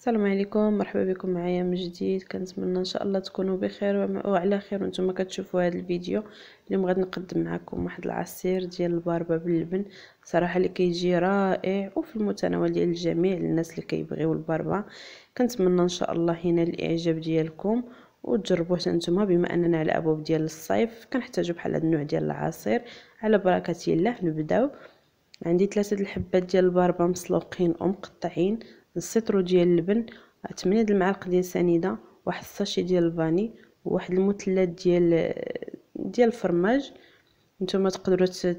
السلام عليكم مرحبا بكم معايا من جديد كنتمنى ان شاء الله تكونوا بخير وعلى خير وانتم كتشوفوا هذا الفيديو اليوم غادي نقدم معكم واحد العصير ديال الباربه باللبن صراحه اللي كيجي رائع وفي المتناول ديال الجميع الناس اللي كيبغيو الباربه كنتمنى ان شاء الله ينال الاعجاب ديالكم وتجربوه نتوما بما اننا على ابواب ديال الصيف كنحتاجو بحال هذا النوع ديال العصير على بركه الله نبداو عندي ثلاثه الحبات ديال الباربه مسلوقين ومقطعين نص ديال اللبن 8 د المعالق ديال سنيده واحد الساشي ديال الفاني وواحد المثلث ديال ديال الفرماج نتوما تقدروا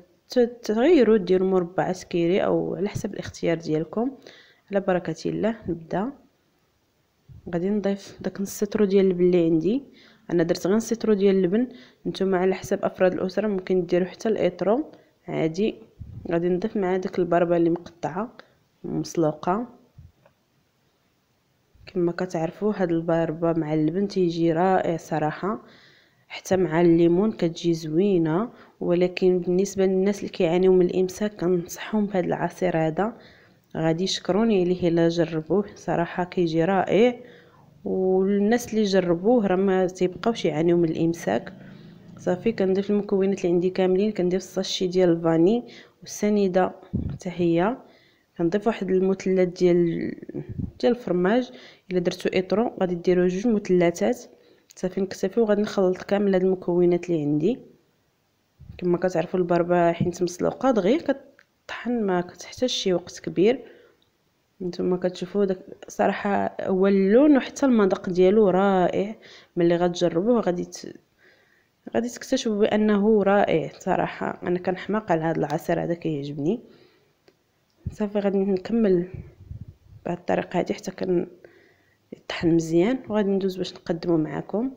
تغيروا ديروا مربع سكيري او على حسب الاختيار ديالكم على بركه الله نبدا غادي نضيف داك نص ديال اللبن اللي عندي انا درت غير نص ديال اللبن نتوما على حسب افراد الاسره ممكن ديروا حتى الاطرو عادي غادي نضيف مع داك البربه اللي مقطعه مسلوقه كما كتعرفوا هاد الباربا مع اللبن تيجي رائع صراحه حتى مع الليمون كتجي زوينه ولكن بالنسبه للناس اللي كيعانيو من الامساك كنصحهم بهذا العصير هذا غادي يشكروني ليه الا جربوه صراحه كيجي رائع والناس اللي جربوه راه ما تيبقاوش يعانيو من الامساك صافي كنضيف المكونات اللي عندي كاملين كندير الساشي ديال الفاني والسنيده حتى هي كنضيف واحد المثلث ديال ديال الفرماج الا درتو ايطرو غادي ديرو جوج مثلثات صافي نكتفي وغادي نخلط كامل هاد المكونات اللي عندي كما كتعرفوا البربه حيت مسلوقه دغيا كطحن ما كتحتاج شي وقت كبير نتوما كتشوفوا داك صراحه هو اللون وحتى المذاق ديالو رائع ملي غتجربوه غادي ت... غادي تكتشفوا بانه رائع صراحه انا كنحماق على هذا العصير هذا كيعجبني صافي غادي نكمل بهاد الطريقه هادي حتى كن يطحن مزيان وغادي ندوز باش نقدمه معكم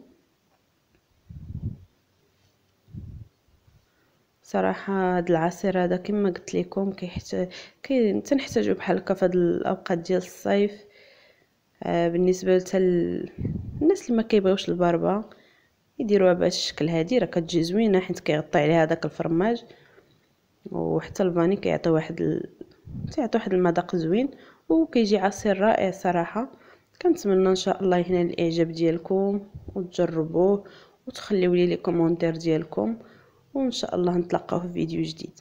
صراحه هاد العصير هذا كما قلت لكم كيحتاج كي تنحتاجو بحال هكا فهاد الاوقات ديال الصيف آه بالنسبه حتى الناس اللي ما كيبغيوش البربه يديروها بهذا الشكل هادي راه كتجي زوينه حيت كيغطي عليها داك الفرماج وحتى الفاني كيعطي واحد ال... تيعطي واحد المذاق زوين وكيجي عصير رائع صراحه كنتمنى ان شاء الله ينال الاعجاب ديالكم وتجربوه وتخليوا لي لي كومونتير ديالكم وان شاء الله نتلاقاو في فيديو جديد